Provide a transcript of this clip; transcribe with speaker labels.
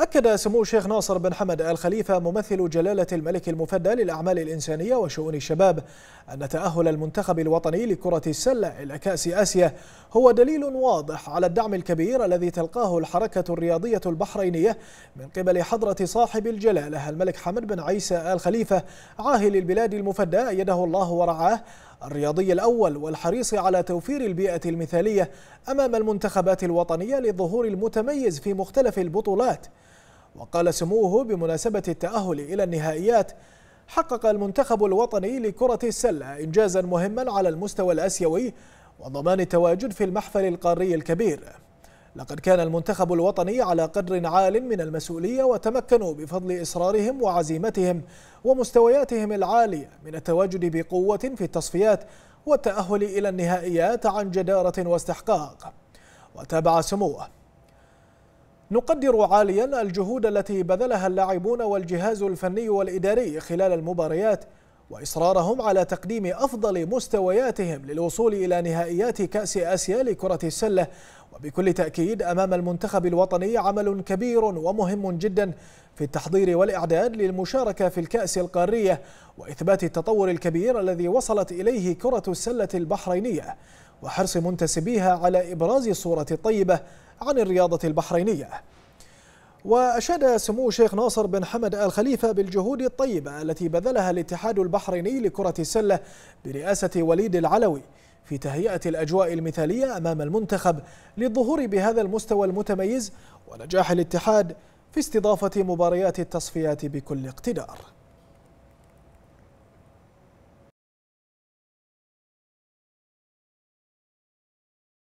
Speaker 1: أكد سمو الشيخ ناصر بن حمد آل خليفة ممثل جلالة الملك المفدى للأعمال الإنسانية وشؤون الشباب أن تأهل المنتخب الوطني لكرة السلة إلى كأس آسيا هو دليل واضح على الدعم الكبير الذي تلقاه الحركة الرياضية البحرينية من قبل حضرة صاحب الجلالة الملك حمد بن عيسى آل خليفة عاهل البلاد المفدى أيده الله ورعاه الرياضي الأول والحريص على توفير البيئة المثالية أمام المنتخبات الوطنية للظهور المتميز في مختلف البطولات وقال سموه بمناسبة التأهل إلى النهائيات حقق المنتخب الوطني لكرة السلة إنجازا مهما على المستوى الأسيوي وضمان التواجد في المحفل القاري الكبير لقد كان المنتخب الوطني على قدر عال من المسؤولية وتمكنوا بفضل إصرارهم وعزيمتهم ومستوياتهم العالية من التواجد بقوة في التصفيات والتأهل إلى النهائيات عن جدارة واستحقاق وتابع سموه نقدر عاليا الجهود التي بذلها اللاعبون والجهاز الفني والإداري خلال المباريات وإصرارهم على تقديم أفضل مستوياتهم للوصول إلى نهائيات كأس آسيا لكرة السلة وبكل تأكيد أمام المنتخب الوطني عمل كبير ومهم جدا في التحضير والإعداد للمشاركة في الكأس القارية وإثبات التطور الكبير الذي وصلت إليه كرة السلة البحرينية وحرص منتسبيها على إبراز الصورة الطيبة عن الرياضة البحرينية وأشاد سمو الشيخ ناصر بن حمد آل خليفة بالجهود الطيبة التي بذلها الاتحاد البحريني لكرة السلة برئاسة وليد العلوي في تهيئة الأجواء المثالية أمام المنتخب للظهور بهذا المستوى المتميز ونجاح الاتحاد في استضافة مباريات التصفيات بكل اقتدار